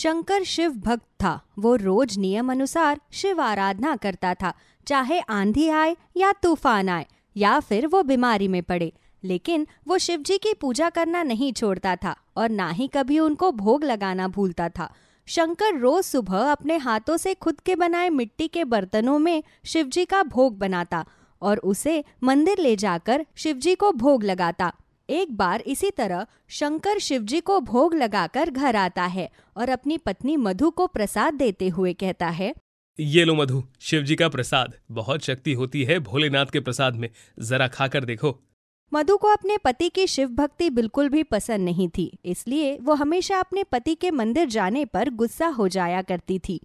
शंकर शिव भक्त था वो रोज नियम अनुसार शिव आराधना करता था चाहे आंधी आए या तूफान आए या फिर वो बीमारी में पड़े लेकिन वो शिवजी की पूजा करना नहीं छोड़ता था और ना ही कभी उनको भोग लगाना भूलता था शंकर रोज सुबह अपने हाथों से खुद के बनाए मिट्टी के बर्तनों में शिव जी का भोग बनाता और उसे मंदिर ले जाकर शिव जी को भोग लगाता एक बार इसी तरह शंकर शिवजी को भोग लगाकर घर आता है और अपनी पत्नी मधु को प्रसाद देते हुए कहता है ये लो मधु शिवजी का प्रसाद बहुत शक्ति होती है भोलेनाथ के प्रसाद में जरा खाकर देखो मधु को अपने पति की शिव भक्ति बिल्कुल भी पसंद नहीं थी इसलिए वो हमेशा अपने पति के मंदिर जाने पर गुस्सा हो जाया करती थी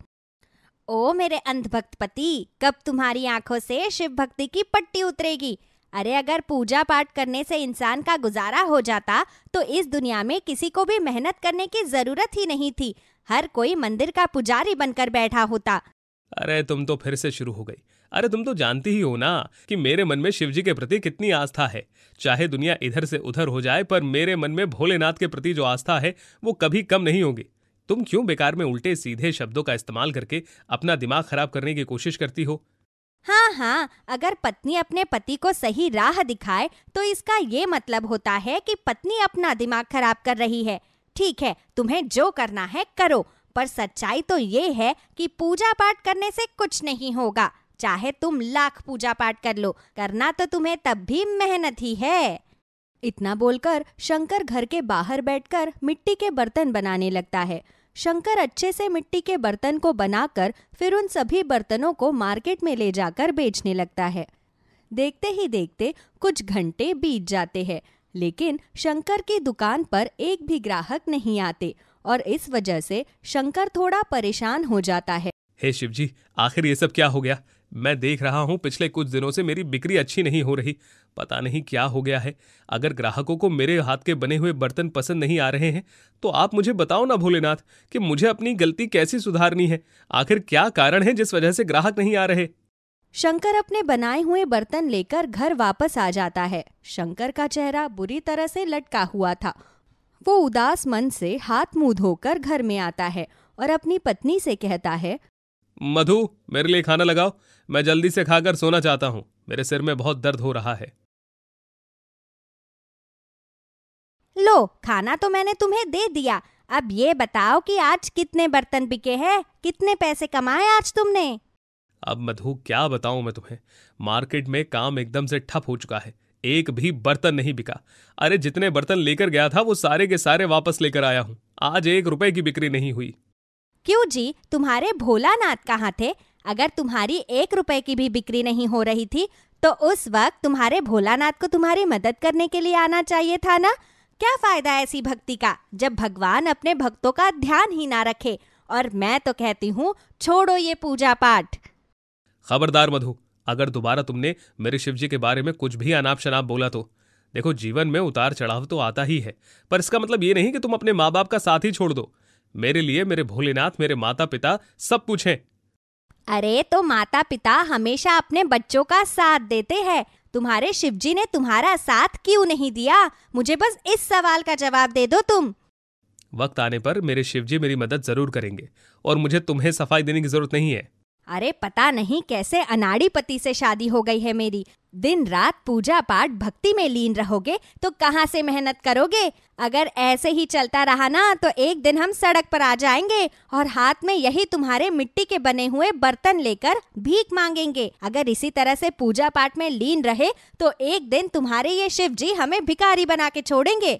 ओ मेरे अंधभक्त पति कब तुम्हारी आंखों से शिव भक्ति की पट्टी उतरेगी अरे अगर पूजा पाठ करने से इंसान का गुजारा हो जाता तो इस दुनिया में किसी को भी मेहनत करने की जरूरत ही नहीं थी हर कोई मंदिर का पुजारी बनकर बैठा होता अरे तुम तो फिर से शुरू हो गई अरे तुम तो जानती ही हो ना कि मेरे मन में शिवजी के प्रति कितनी आस्था है चाहे दुनिया इधर से उधर हो जाए पर मेरे मन में भोलेनाथ के प्रति जो आस्था है वो कभी कम नहीं होगी तुम क्यों बेकार में उल्टे सीधे शब्दों का इस्तेमाल करके अपना दिमाग खराब करने की कोशिश करती हो हाँ हाँ अगर पत्नी अपने पति को सही राह दिखाए तो इसका ये मतलब होता है कि पत्नी अपना दिमाग खराब कर रही है ठीक है तुम्हें जो करना है करो पर सच्चाई तो ये है कि पूजा पाठ करने से कुछ नहीं होगा चाहे तुम लाख पूजा पाठ कर लो करना तो तुम्हें तब भी मेहनत ही है इतना बोलकर शंकर घर के बाहर बैठकर मिट्टी के बर्तन बनाने लगता है शंकर अच्छे से मिट्टी के बर्तन को बनाकर फिर उन सभी बर्तनों को मार्केट में ले जाकर बेचने लगता है देखते ही देखते कुछ घंटे बीत जाते हैं लेकिन शंकर की दुकान पर एक भी ग्राहक नहीं आते और इस वजह से शंकर थोड़ा परेशान हो जाता है हे शिवजी आखिर ये सब क्या हो गया मैं देख रहा हूँ पिछले कुछ दिनों से मेरी बिक्री अच्छी नहीं हो रही पता नहीं क्या हो गया है अगर ग्राहकों को मेरे हाथ के बने हुए बर्तन पसंद नहीं आ रहे हैं तो आप मुझे बताओ ना भोलेनाथ कि मुझे अपनी गलती कैसी सुधारनी है आखिर क्या कारण है जिस वजह से ग्राहक नहीं आ रहे शंकर अपने बनाए हुए बर्तन लेकर घर वापस आ जाता है शंकर का चेहरा बुरी तरह से लटका हुआ था वो उदास मन से हाथ मुंह धोकर घर में आता है और अपनी पत्नी से कहता है मधु मेरे लिए खाना लगाओ मैं जल्दी से खाकर सोना चाहता हूँ मेरे सिर में बहुत दर्द हो रहा है लो खाना तो मैंने तुम्हें दे दिया अब ये बताओ कि आज कितने बर्तन बिके हैं कितने पैसे कमाए आज तुमने अब मधु क्या बताऊं मैं तुम्हें मार्केट में काम एकदम से ठप हो चुका है एक भी बर्तन नहीं बिका अरे जितने बर्तन लेकर गया था वो सारे के सारे वापस लेकर आया हूँ आज एक रुपए की बिक्री नहीं हुई क्यों जी तुम्हारे भोलानाथ कहाँ थे अगर तुम्हारी एक रुपए की भी बिक्री नहीं हो रही थी तो उस वक्त तुम्हारे भोलानाथ को तुम्हारी मदद करने के लिए आना चाहिए था ना क्या फायदा ऐसी भक्ति का जब भगवान अपने भक्तों का ध्यान ही ना रखे और मैं तो कहती हूँ छोड़ो ये पूजा पाठ खबरदार मधु अगर दोबारा तुमने मेरे जी के बारे में कुछ भी अनाप शनाप बोला तो देखो जीवन में उतार चढ़ाव तो आता ही है पर इसका मतलब ये नहीं कि तुम अपने माँ बाप का साथ ही छोड़ दो मेरे लिए मेरे भोलेनाथ मेरे माता पिता सब कुछ हैं अरे तो माता पिता हमेशा अपने बच्चों का साथ देते हैं तुम्हारे शिवजी ने तुम्हारा साथ क्यों नहीं दिया मुझे बस इस सवाल का जवाब दे दो तुम वक्त आने पर मेरे शिवजी मेरी मदद जरूर करेंगे और मुझे तुम्हें सफाई देने की जरूरत नहीं है अरे पता नहीं कैसे अनाड़ी पति से शादी हो गई है मेरी दिन रात पूजा पाठ भक्ति में लीन रहोगे तो कहाँ से मेहनत करोगे अगर ऐसे ही चलता रहा ना तो एक दिन हम सड़क पर आ जाएंगे और हाथ में यही तुम्हारे मिट्टी के बने हुए बर्तन लेकर भीख मांगेंगे अगर इसी तरह से पूजा पाठ में लीन रहे तो एक दिन तुम्हारे ये शिव जी हमें भिकारी बना के छोड़ेंगे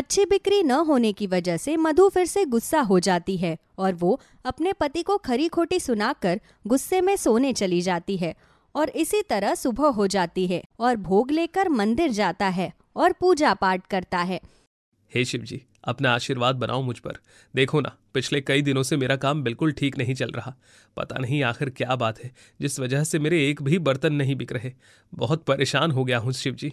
अच्छी बिक्री न होने की वजह से मधु फिर से गुस्सा हो जाती है और वो अपने पति को खरी खोटी सुनाकर गुस्से में सोने चली जाती है और इसी तरह सुबह हो जाती है और भोग लेकर मंदिर जाता है और पूजा पाठ करता है हे शिव जी अपना आशीर्वाद बनाओ मुझ पर देखो ना पिछले कई दिनों से मेरा काम बिल्कुल ठीक नहीं चल रहा पता नहीं आखिर क्या बात है जिस वजह से मेरे एक भी बर्तन नहीं बिक रहे बहुत परेशान हो गया हूँ शिव जी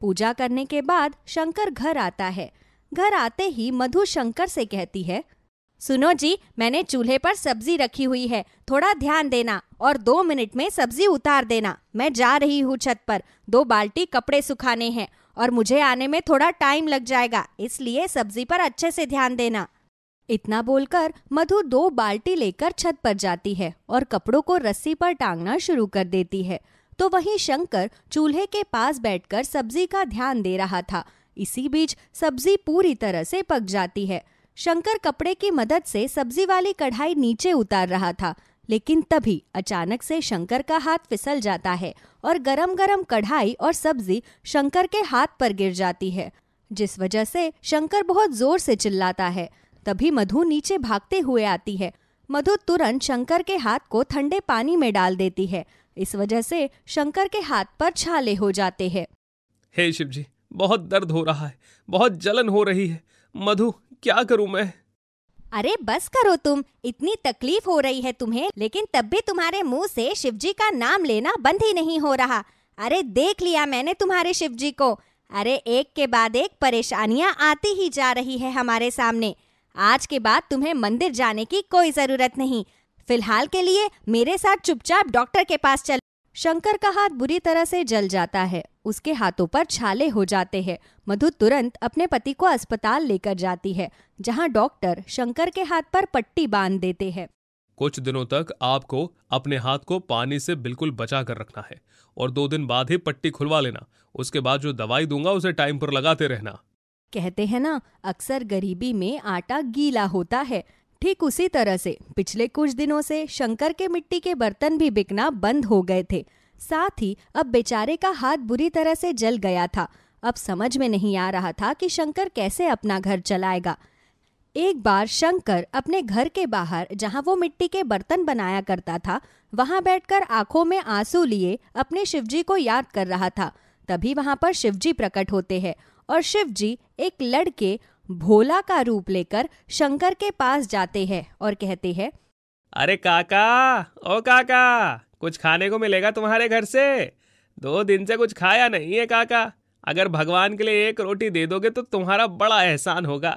पूजा करने के बाद शंकर घर आता है घर आते ही मधु शंकर से कहती है सुनो जी मैंने चूल्हे पर सब्जी रखी हुई है थोड़ा ध्यान देना और दो मिनट में सब्जी उतार देना मैं जा रही हूँ छत पर दो बाल्टी कपड़े सुखाने हैं और मुझे आने में थोड़ा टाइम लग जाएगा इसलिए सब्जी पर अच्छे से ध्यान देना इतना बोलकर मधु दो बाल्टी लेकर छत पर जाती है और कपड़ों को रस्सी पर टांगना शुरू कर देती है तो वहीं शंकर चूल्हे के पास बैठकर सब्जी का ध्यान दे रहा था इसी बीच सब्जी पूरी तरह से पक जाती है शंकर कपड़े की मदद से सब्जी वाली कढ़ाई नीचे उतार रहा था लेकिन तभी अचानक से शंकर का हाथ फिसल जाता है और गरम गरम कढ़ाई और सब्जी शंकर के हाथ पर गिर जाती है जिस वजह से शंकर बहुत जोर से चिल्लाता है तभी मधु नीचे भागते हुए आती है मधु तुरंत शंकर के हाथ को ठंडे पानी में डाल देती है इस वजह से शंकर के हाथ पर छाले हो जाते हैं हे शिव जी बहुत दर्द हो रहा है बहुत जलन हो रही है मधु क्या करूं मैं अरे बस करो तुम इतनी तकलीफ हो रही है तुम्हें लेकिन तब भी तुम्हारे मुंह से शिवजी का नाम लेना बंद ही नहीं हो रहा अरे देख लिया मैंने तुम्हारे शिवजी को अरे एक के बाद एक परेशानियां आती ही जा रही है हमारे सामने आज के बाद तुम्हें मंदिर जाने की कोई ज़रूरत नहीं फिलहाल के लिए मेरे साथ चुपचाप डॉक्टर के पास चल शंकर का हाथ बुरी तरह से जल जाता है उसके हाथों पर छाले हो जाते हैं मधु तुरंत अपने पति को अस्पताल लेकर जाती है जहां डॉक्टर शंकर के हाथ पर पट्टी बांध देते हैं कुछ दिनों तक आपको अपने हाथ को पानी से बिल्कुल बचा कर रखना है और दो दिन बाद ही पट्टी खुलवा लेना उसके बाद जो दवाई दूंगा उसे टाइम पर लगाते रहना कहते हैं ना अक्सर गरीबी में आटा गीला होता है ठीक उसी तरह से पिछले कुछ दिनों से शंकर के मिट्टी के बर्तन भी बिकना बंद हो गए थे साथ ही अब बेचारे का हाथ बुरी तरह से जल गया था अब समझ में नहीं आ रहा था कि शंकर कैसे अपना घर चलाएगा एक बार शंकर अपने घर के बाहर जहां वो मिट्टी के बर्तन बनाया करता था वहां बैठकर आंखों में आंसू लिए अपने शिवजी को याद कर रहा था तभी वहां पर शिवजी प्रकट होते हैं और शिवजी एक लड़के भोला का रूप लेकर शंकर के पास जाते हैं और कहते हैं अरे काका ओ काका कुछ खाने को मिलेगा तुम्हारे घर से दो दिन से कुछ खाया नहीं है काका अगर भगवान के लिए एक रोटी दे दोगे तो तुम्हारा बड़ा एहसान होगा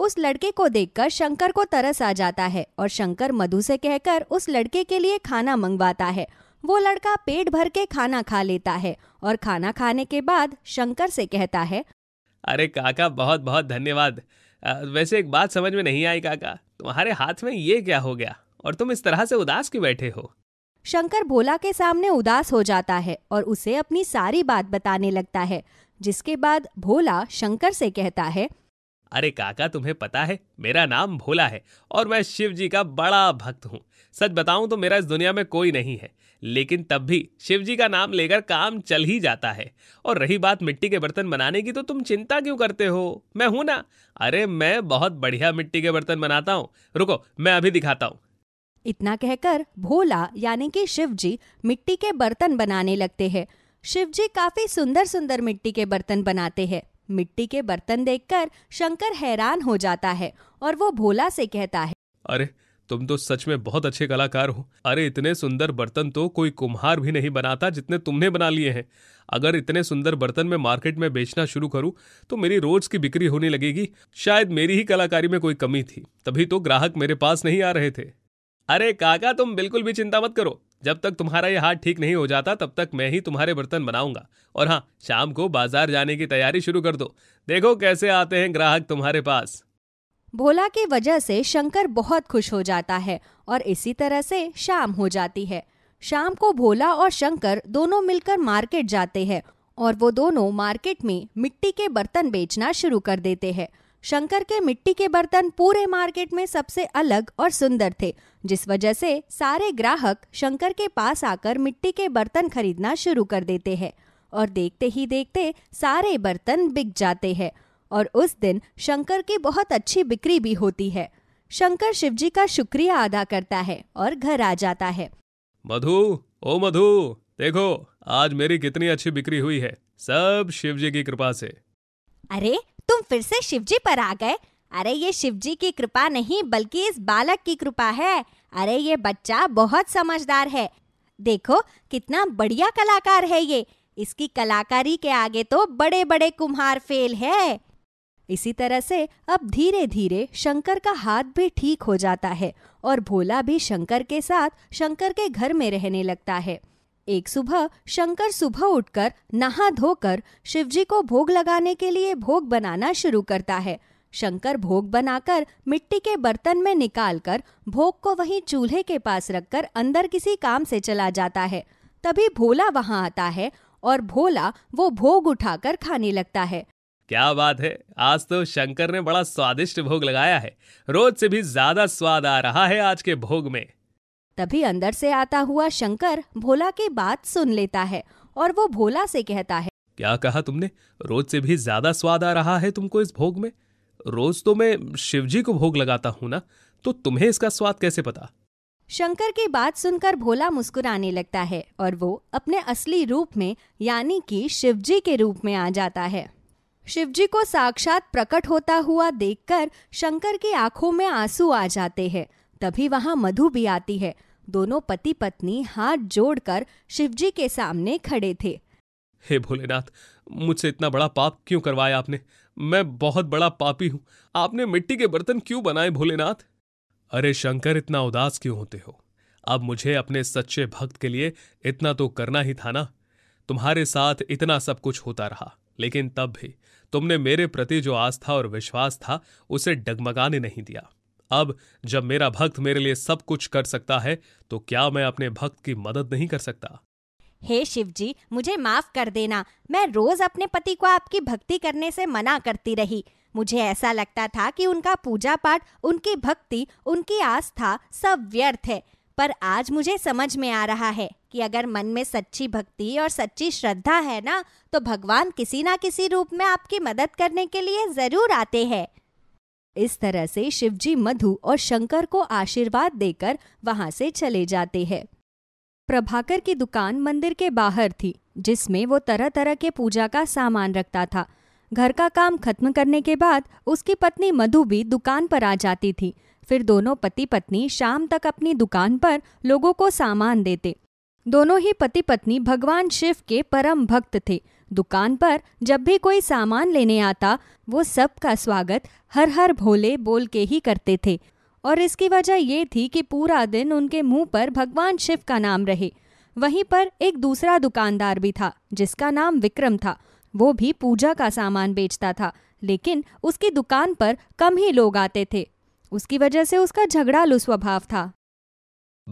उस लड़के को देखकर शंकर को तरस आ जाता है और शंकर मधु से कहकर उस लड़के के लिए खाना मंगवाता है वो लड़का पेट भर के खाना खा लेता है और खाना खाने के बाद शंकर से कहता है अरे काका बहुत बहुत धन्यवाद वैसे एक बात समझ में नहीं आई काका तुम्हारे हाथ में ये क्या हो गया और तुम इस तरह से उदास क्यों बैठे हो शंकर भोला के सामने उदास हो जाता है और उसे अपनी सारी बात बताने लगता है जिसके बाद भोला शंकर से कहता है अरे काका तुम्हें पता है मेरा नाम भोला है और मैं शिव जी का बड़ा भक्त हूँ सच बताऊं तो मेरा इस दुनिया में कोई नहीं है लेकिन तब भी शिव जी का नाम लेकर काम चल ही जाता है और रही बात मिट्टी के बर्तन बनाने की तो तुम चिंता क्यों करते हो मैं हूं ना अरे मैं बहुत बढ़िया मिट्टी के बर्तन बनाता हूँ रुको मैं अभी दिखाता हूँ इतना कहकर भोला यानी कि शिव जी मिट्टी के बर्तन बनाने लगते हैं शिव जी काफी सुंदर सुंदर मिट्टी के बर्तन बनाते हैं मिट्टी के बर्तन देखकर शंकर हैरान हो जाता है और वो भोला से कहता है अरे तुम तो सच में बहुत अच्छे कलाकार हो अरे इतने सुंदर बर्तन तो कोई कुम्हार भी नहीं बनाता जितने तुमने बना लिए हैं अगर इतने सुंदर बर्तन में मार्केट में बेचना शुरू करूं तो मेरी रोज की बिक्री होने लगेगी शायद मेरी ही कलाकारी में कोई कमी थी तभी तो ग्राहक मेरे पास नहीं आ रहे थे अरे काका तुम बिल्कुल भी चिंता मत करो जब तक तुम्हारा ये हाथ ठीक नहीं हो जाता तब तक मैं ही तुम्हारे बर्तन बनाऊंगा और हाँ शाम को बाजार जाने की तैयारी शुरू कर दो देखो कैसे आते हैं ग्राहक तुम्हारे पास भोला के वजह से शंकर बहुत खुश हो जाता है और इसी तरह से शाम हो जाती है शाम को भोला और शंकर दोनों मिलकर मार्केट जाते हैं और वो दोनों मार्केट में मिट्टी के बर्तन बेचना शुरू कर देते हैं शंकर के मिट्टी के बर्तन पूरे मार्केट में सबसे अलग और सुंदर थे जिस वजह से सारे ग्राहक शंकर के पास आकर मिट्टी के बर्तन खरीदना शुरू कर देते हैं और देखते ही देखते सारे बर्तन बिक जाते हैं और उस दिन शंकर की बहुत अच्छी बिक्री भी होती है शंकर शिवजी का शुक्रिया अदा करता है और घर आ जाता है मधु ओ मधु देखो आज मेरी कितनी अच्छी बिक्री हुई है सब शिवजी की कृपा से अरे तुम फिर से शिवजी पर आ गए अरे ये शिवजी की कृपा नहीं बल्कि इस बालक की कृपा है अरे ये बच्चा बहुत समझदार है देखो कितना बढ़िया कलाकार है ये इसकी कलाकारी के आगे तो बड़े बड़े कुम्हार फेल है इसी तरह से अब धीरे धीरे शंकर का हाथ भी ठीक हो जाता है और भोला भी शंकर के साथ शंकर के घर में रहने लगता है एक सुबह शंकर सुबह उठकर नहा धोकर शिवजी को भोग लगाने के लिए भोग बनाना शुरू करता है शंकर भोग बनाकर मिट्टी के बर्तन में निकालकर भोग को वहीं चूल्हे के पास रखकर अंदर किसी काम से चला जाता है तभी भोला वहाँ आता है और भोला वो भोग उठाकर खाने लगता है क्या बात है आज तो शंकर ने बड़ा स्वादिष्ट भोग लगाया है रोज से भी ज्यादा स्वाद आ रहा है आज के भोग में तभी अंदर से आता हुआ शंकर भोला की बात सुन लेता है और वो भोला से कहता है क्या कहा तुमने रोज से भी ज्यादा स्वाद आ रहा है तुमको इस भोग में रोज तो मैं शिवजी को भोग लगाता हूँ ना तो तुम्हें इसका स्वाद कैसे पता शंकर की बात सुनकर भोला मुस्कुराने लगता है और वो अपने असली रूप में यानी कि शिवजी के रूप में आ जाता है शिवजी को साक्षात प्रकट होता हुआ देखकर शंकर की आंखों में आंसू आ जाते हैं तभी वहां मधु भी आती है दोनों पति पत्नी हाथ जोड़कर शिवजी के सामने खड़े थे हे भोलेनाथ मुझसे इतना बड़ा पाप क्यों करवाया आपने मैं बहुत बड़ा पापी हूँ आपने मिट्टी के बर्तन क्यों बनाए भोलेनाथ अरे शंकर इतना उदास क्यों होते हो अब मुझे अपने सच्चे भक्त के लिए इतना तो करना ही था ना तुम्हारे साथ इतना सब कुछ होता रहा लेकिन तब भी तुमने मेरे प्रति जो आस्था और विश्वास था उसे डगमगाने नहीं दिया अब जब मेरा भक्त मेरे लिए सब कुछ कर सकता है तो क्या मैं अपने भक्त की मदद नहीं कर सकता हे शिव जी मुझे माफ कर देना मैं रोज अपने पति को आपकी भक्ति करने से मना करती रही मुझे ऐसा लगता था कि उनका पूजा पाठ उनकी भक्ति उनकी आस्था सब व्यर्थ है पर आज मुझे समझ में आ रहा है कि अगर मन में सच्ची भक्ति और सच्ची श्रद्धा है ना तो भगवान किसी ना किसी रूप में आपकी मदद करने के लिए ज़रूर आते हैं इस तरह से शिवजी मधु और शंकर को आशीर्वाद देकर वहां से चले जाते हैं प्रभाकर की दुकान मंदिर के बाहर थी जिसमें वो तरह तरह के पूजा का सामान रखता था घर का काम खत्म करने के बाद उसकी पत्नी मधु भी दुकान पर आ जाती थी फिर दोनों पति पत्नी शाम तक अपनी दुकान पर लोगों को सामान देते दोनों ही पति पत्नी भगवान शिव के परम भक्त थे दुकान पर जब भी कोई सामान लेने आता वो सबका स्वागत हर हर भोले बोल के ही करते थे और इसकी वजह ये थी कि पूरा दिन उनके मुंह पर भगवान शिव का नाम रहे वहीं पर एक दूसरा दुकानदार भी था जिसका नाम विक्रम था वो भी पूजा का सामान बेचता था लेकिन उसकी दुकान पर कम ही लोग आते थे उसकी वजह से उसका झगड़ालू स्वभाव था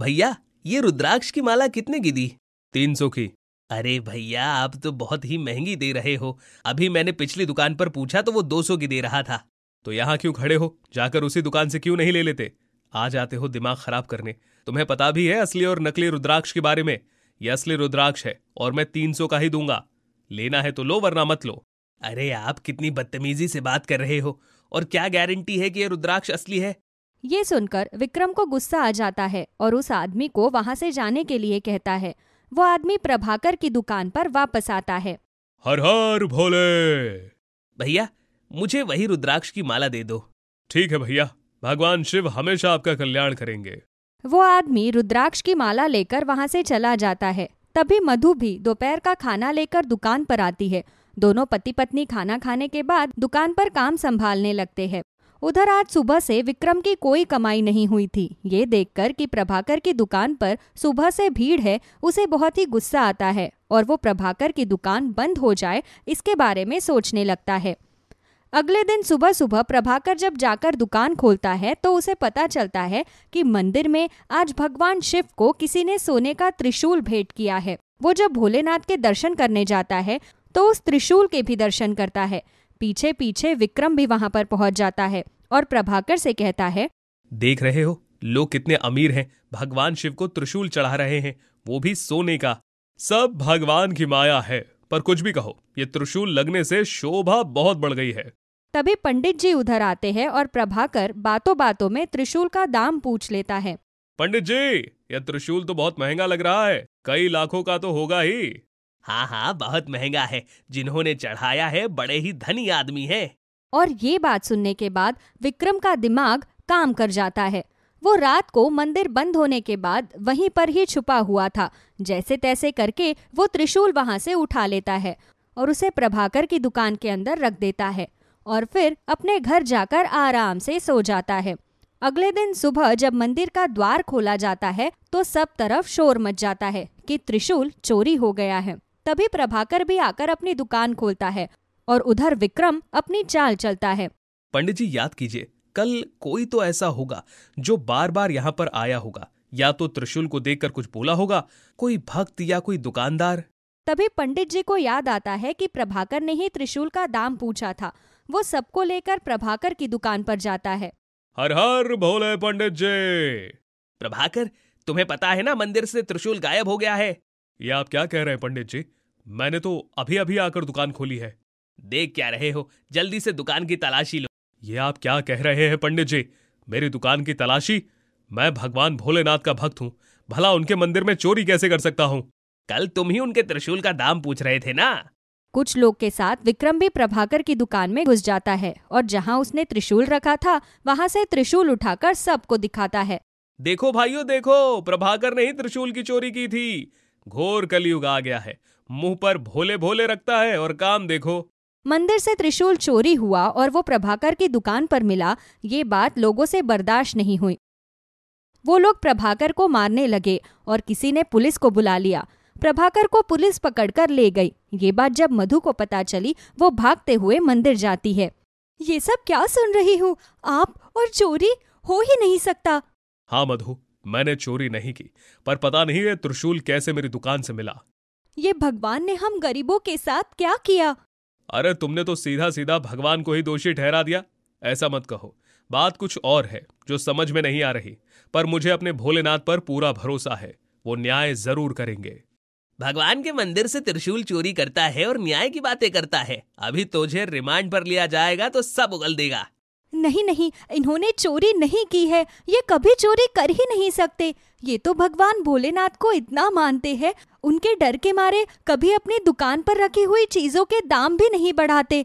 भैया ये रुद्राक्ष की माला कितने की दी तीन सौ की अरे भैया आप तो बहुत ही महंगी दे रहे हो अभी मैंने पिछली दुकान पर पूछा तो वो दो सौ की दे रहा था तो यहाँ क्यों खड़े हो जाकर उसी दुकान से क्यों नहीं ले लेते आ जाते हो दिमाग खराब करने तुम्हें पता भी है असली और नकली रुद्राक्ष के बारे में ये असली रुद्राक्ष है और मैं तीन सौ का ही दूंगा लेना है तो लो वरना मत लो अरे आप कितनी बदतमीजी से बात कर रहे हो और क्या गारंटी है कि ये रुद्राक्ष असली है ये सुनकर विक्रम को गुस्सा आ जाता है और उस आदमी को वहाँ से जाने के लिए कहता है वो आदमी प्रभाकर की दुकान पर वापस आता है हर हर भोले भैया मुझे वही रुद्राक्ष की माला दे दो ठीक है भैया भगवान शिव हमेशा आपका कल्याण करेंगे वो आदमी रुद्राक्ष की माला लेकर वहाँ से चला जाता है तभी मधु भी दोपहर का खाना लेकर दुकान पर आती है दोनों पति पत्नी खाना खाने के बाद दुकान पर काम संभालने लगते हैं उधर आज सुबह से विक्रम की कोई कमाई नहीं हुई थी ये देखकर कि प्रभाकर की दुकान पर सुबह से भीड़ है उसे बहुत ही गुस्सा आता है और वो प्रभाकर की दुकान बंद हो जाए इसके बारे में सोचने लगता है अगले दिन सुबह सुबह प्रभाकर जब जाकर दुकान खोलता है तो उसे पता चलता है कि मंदिर में आज भगवान शिव को किसी ने सोने का त्रिशूल भेंट किया है वो जब भोलेनाथ के दर्शन करने जाता है तो उस त्रिशूल के भी दर्शन करता है पीछे पीछे विक्रम भी वहां पर पहुंच जाता है और प्रभाकर से कहता है देख रहे हो लोग कितने अमीर हैं भगवान शिव को त्रिशूल चढ़ा रहे हैं वो भी सोने का सब भगवान की माया है पर कुछ भी कहो ये त्रिशूल लगने से शोभा बहुत बढ़ गई है तभी पंडित जी उधर आते हैं और प्रभाकर बातों बातों में त्रिशूल का दाम पूछ लेता है पंडित जी यह त्रिशूल तो बहुत महंगा लग रहा है कई लाखों का तो होगा ही हाँ हाँ बहुत महंगा है जिन्होंने चढ़ाया है बड़े ही धनी आदमी है और ये बात सुनने के बाद विक्रम का दिमाग काम कर जाता है वो रात को मंदिर बंद होने के बाद वहीं पर ही छुपा हुआ था जैसे तैसे करके वो त्रिशूल वहां से उठा लेता है और उसे प्रभाकर की दुकान के अंदर रख देता है और फिर अपने घर जाकर आराम से सो जाता है अगले दिन सुबह जब मंदिर का द्वार खोला जाता है तो सब तरफ शोर मच जाता है कि त्रिशूल चोरी हो गया है तभी प्रभाकर भी आकर अपनी दुकान खोलता है और उधर विक्रम अपनी चाल चलता है पंडित जी याद कीजिए कल कोई तो ऐसा होगा जो बार बार यहाँ पर आया होगा या तो त्रिशूल को देखकर कुछ बोला होगा कोई भक्त या कोई दुकानदार तभी पंडित जी को याद आता है कि प्रभाकर ने ही त्रिशूल का दाम पूछा था वो सबको लेकर प्रभाकर की दुकान पर जाता है हर हर भोले पंडित जी प्रभाकर तुम्हें पता है ना मंदिर से त्रिशूल गायब हो गया है ये आप क्या कह रहे हैं पंडित जी मैंने तो अभी अभी आकर दुकान खोली है देख क्या रहे हो जल्दी से दुकान की तलाशी लो ये आप क्या कह रहे हैं पंडित जी मेरी दुकान की तलाशी मैं भगवान भोलेनाथ का भक्त हूँ भला उनके मंदिर में चोरी कैसे कर सकता हूँ कल तुम ही उनके त्रिशूल का दाम पूछ रहे थे ना कुछ लोग के साथ विक्रम भी प्रभाकर की दुकान में घुस जाता है और जहाँ उसने त्रिशूल रखा था वहाँ से त्रिशूल उठाकर सबको दिखाता है देखो भाइयों देखो प्रभाकर ने ही त्रिशूल की चोरी की थी घोर कलयुग आ गया है मुंह पर भोले भोले रखता है और काम देखो मंदिर से त्रिशूल चोरी हुआ और वो प्रभाकर की दुकान पर मिला ये बात लोगों से बर्दाश्त नहीं हुई वो लोग प्रभाकर को मारने लगे और किसी ने पुलिस को बुला लिया प्रभाकर को पुलिस पकड़कर ले गई ये बात जब मधु को पता चली वो भागते हुए मंदिर जाती है ये सब क्या सुन रही हूँ आप और चोरी हो ही नहीं सकता हाँ मधु मैंने चोरी नहीं की पर पता नहीं है त्रिशूल कैसे मेरी दुकान से मिला ये भगवान ने हम गरीबों के साथ क्या किया अरे तुमने तो सीधा सीधा भगवान को ही दोषी ठहरा दिया ऐसा मत कहो बात कुछ और है जो समझ में नहीं आ रही पर मुझे अपने भोलेनाथ पर पूरा भरोसा है वो न्याय जरूर करेंगे भगवान के मंदिर से त्रिशूल चोरी करता है और न्याय की बातें करता है अभी तुझे रिमांड पर लिया जाएगा तो सब उगल देगा नहीं नहीं इन्होंने चोरी नहीं की है ये कभी चोरी कर ही नहीं सकते ये तो भगवान भोलेनाथ को इतना मानते हैं उनके डर के मारे कभी अपनी दुकान पर रखी हुई चीज़ों के दाम भी नहीं बढ़ाते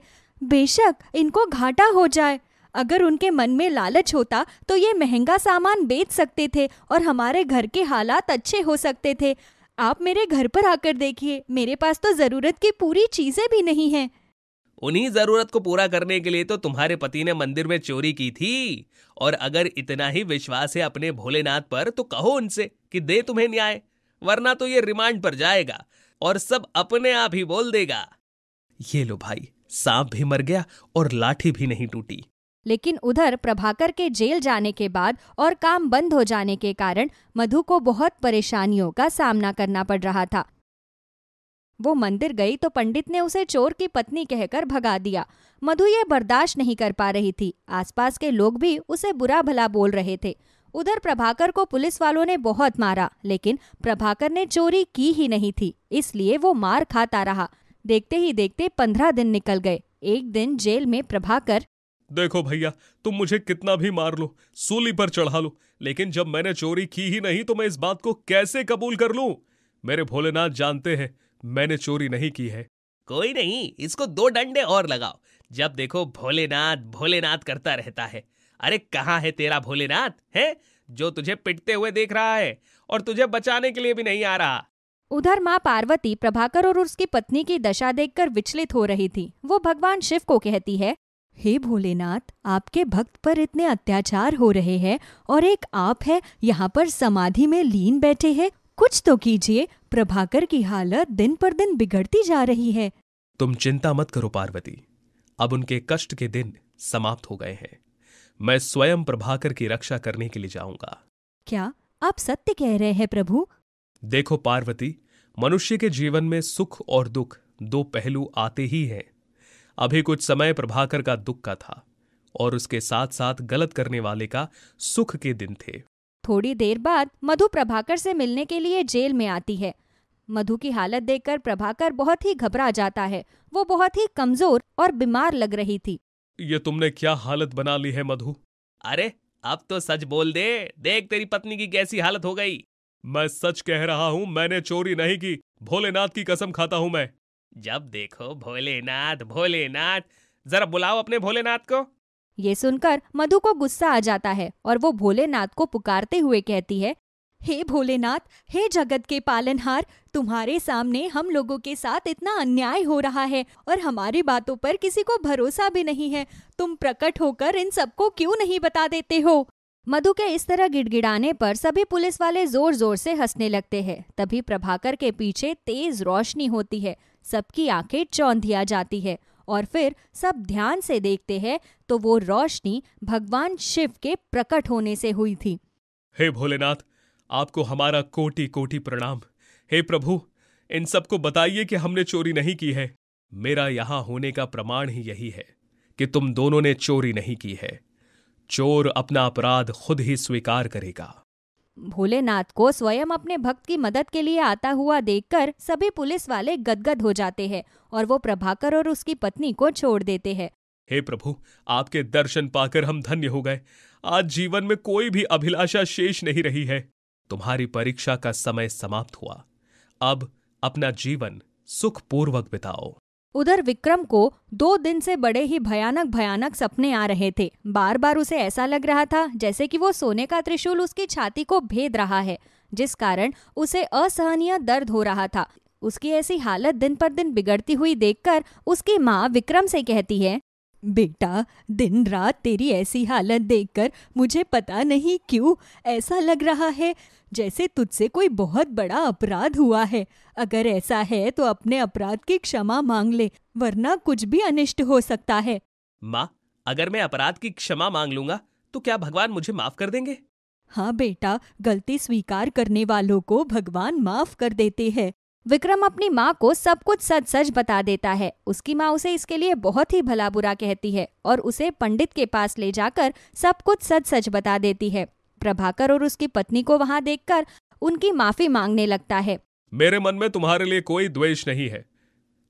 बेशक इनको घाटा हो जाए अगर उनके मन में लालच होता तो ये महंगा सामान बेच सकते थे और हमारे घर के हालात अच्छे हो सकते थे आप मेरे घर पर आकर देखिए मेरे पास तो ज़रूरत की पूरी चीज़ें भी नहीं हैं उन्हीं जरूरत को पूरा करने के लिए तो तुम्हारे पति ने मंदिर में चोरी की थी और अगर इतना ही विश्वास है अपने भोलेनाथ पर तो कहो उनसे कि दे तुम्हें न्याय वरना तो ये रिमांड पर जाएगा और सब अपने आप ही बोल देगा ये लो भाई सांप भी मर गया और लाठी भी नहीं टूटी लेकिन उधर प्रभाकर के जेल जाने के बाद और काम बंद हो जाने के कारण मधु को बहुत परेशानियों का सामना करना पड़ रहा था वो मंदिर गई तो पंडित ने उसे चोर की पत्नी कहकर भगा दिया मधु ये बर्दाश्त नहीं कर पा रही थी आसपास के लोग भी उसे बुरा भला बोल रहे थे उधर प्रभाकर को पुलिस वालों ने बहुत मारा लेकिन प्रभाकर ने चोरी की ही नहीं थी इसलिए वो मार खाता रहा देखते ही देखते पंद्रह दिन निकल गए एक दिन जेल में प्रभाकर देखो भैया तुम मुझे कितना भी मार लो सूली पर चढ़ा लो लेकिन जब मैंने चोरी की ही नहीं तो मैं इस बात को कैसे कबूल कर लूं मेरे भोलेनाथ जानते हैं मैंने चोरी नहीं की है कोई नहीं इसको दो डंडे और लगाओ जब देखो भोलेनाथ भोलेनाथ करता रहता है अरे कहाँ है तेरा भोलेनाथ है जो तुझे पिटते हुए देख रहा है और तुझे बचाने के लिए भी नहीं आ रहा उधर माँ पार्वती प्रभाकर और उसकी पत्नी की दशा देखकर विचलित हो रही थी वो भगवान शिव को कहती है हे भोलेनाथ आपके भक्त पर इतने अत्याचार हो रहे हैं और एक आप है यहाँ पर समाधि में लीन बैठे हैं कुछ तो कीजिए प्रभाकर की हालत दिन पर दिन बिगड़ती जा रही है तुम चिंता मत करो पार्वती अब उनके कष्ट के दिन समाप्त हो गए हैं मैं स्वयं प्रभाकर की रक्षा करने के लिए जाऊंगा क्या आप सत्य कह रहे हैं प्रभु देखो पार्वती मनुष्य के जीवन में सुख और दुख दो पहलू आते ही हैं अभी कुछ समय प्रभाकर का दुख का था और उसके साथ साथ गलत करने वाले का सुख के दिन थे थोड़ी देर बाद मधु प्रभाकर से मिलने के लिए जेल में आती है मधु की हालत देखकर प्रभाकर बहुत ही घबरा जाता है वो बहुत ही कमजोर और बीमार लग रही थी ये तुमने क्या हालत बना ली है मधु अरे अब तो सच बोल दे देख तेरी पत्नी की कैसी हालत हो गई मैं सच कह रहा हूँ मैंने चोरी नहीं की भोलेनाथ की कसम खाता हूँ मैं जब देखो भोलेनाथ भोलेनाथ जरा बुलाओ अपने भोलेनाथ को ये सुनकर मधु को गुस्सा आ जाता है और वो भोलेनाथ को पुकारते हुए कहती है हे भोलेनाथ हे जगत के पालनहार तुम्हारे सामने हम लोगों के साथ इतना अन्याय हो रहा है और हमारी बातों पर किसी को भरोसा भी नहीं है तुम प्रकट होकर इन सबको क्यों नहीं बता देते हो मधु के इस तरह गिड़गिड़ाने पर सभी पुलिस वाले जोर जोर से हंसने लगते हैं तभी प्रभाकर के पीछे तेज रोशनी होती है सबकी आंखें चौंधिया जाती है और फिर सब ध्यान से देखते हैं तो वो रोशनी भगवान शिव के प्रकट होने से हुई थी हे भोलेनाथ आपको हमारा कोटि कोटि प्रणाम हे प्रभु इन सबको बताइए कि हमने चोरी नहीं की है मेरा यहां होने का प्रमाण ही यही है कि तुम दोनों ने चोरी नहीं की है चोर अपना अपराध खुद ही स्वीकार करेगा भोलेनाथ को स्वयं अपने भक्त की मदद के लिए आता हुआ देखकर सभी पुलिस वाले गदगद हो जाते हैं और वो प्रभाकर और उसकी पत्नी को छोड़ देते हैं हे प्रभु आपके दर्शन पाकर हम धन्य हो गए आज जीवन में कोई भी अभिलाषा शेष नहीं रही है तुम्हारी परीक्षा का समय समाप्त हुआ अब अपना जीवन सुखपूर्वक बिताओ उधर विक्रम को दो दिन से बड़े ही भयानक भयानक सपने आ रहे थे बार बार उसे ऐसा लग रहा था जैसे कि वो सोने का त्रिशूल उसकी छाती को भेद रहा है जिस कारण उसे असहनीय दर्द हो रहा था उसकी ऐसी हालत दिन पर दिन बिगड़ती हुई देखकर उसकी माँ विक्रम से कहती है बेटा दिन रात तेरी ऐसी हालत देखकर मुझे पता नहीं क्यों ऐसा लग रहा है जैसे तुझसे कोई बहुत बड़ा अपराध हुआ है अगर ऐसा है तो अपने अपराध की क्षमा मांग ले वरना कुछ भी अनिष्ट हो सकता है माँ अगर मैं अपराध की क्षमा मांग लूंगा तो क्या भगवान मुझे माफ कर देंगे हाँ बेटा गलती स्वीकार करने वालों को भगवान माफ कर देते हैं विक्रम अपनी माँ को सब कुछ सच सच बता देता है उसकी माँ उसे इसके लिए बहुत ही भला बुरा कहती है और उसे पंडित के पास ले जाकर सब कुछ सच सच बता देती है प्रभाकर और उसकी पत्नी को वहाँ देखकर उनकी माफी मांगने लगता है मेरे मन में तुम्हारे लिए कोई द्वेष नहीं है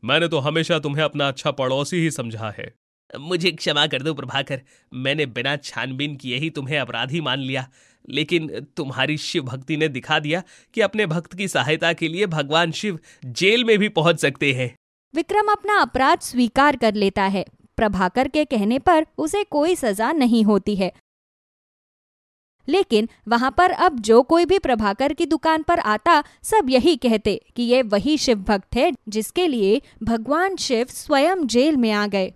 मैंने तो हमेशा तुम्हें अपना अच्छा पड़ोसी ही समझा है मुझे क्षमा कर दो प्रभाकर मैंने बिना छानबीन किए ही तुम्हें अपराधी मान लिया लेकिन तुम्हारी शिव भक्ति ने दिखा दिया कि अपने भक्त की सहायता के लिए भगवान शिव जेल में भी पहुंच सकते हैं विक्रम अपना अपराध स्वीकार कर लेता है प्रभाकर के कहने पर उसे कोई सजा नहीं होती है लेकिन वहां पर अब जो कोई भी प्रभाकर की दुकान पर आता सब यही कहते कि ये वही शिव भक्त है जिसके लिए भगवान शिव स्वयं जेल में आ गए